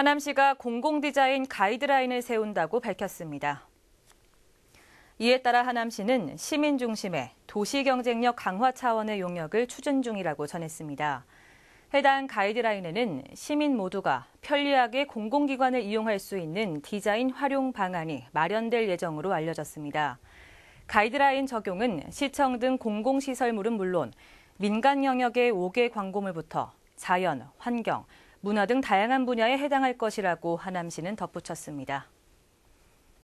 하남시가 공공디자인 가이드라인을 세운다고 밝혔습니다. 이에 따라 하남시는 시민 중심의 도시 경쟁력 강화 차원의 용역을 추진 중이라고 전했습니다. 해당 가이드라인에는 시민 모두가 편리하게 공공기관을 이용할 수 있는 디자인 활용 방안이 마련될 예정으로 알려졌습니다. 가이드라인 적용은 시청 등 공공시설물은 물론 민간 영역의 5개 광고물부터 자연, 환경, 문화 등 다양한 분야에 해당할 것이라고 하남시는 덧붙였습니다.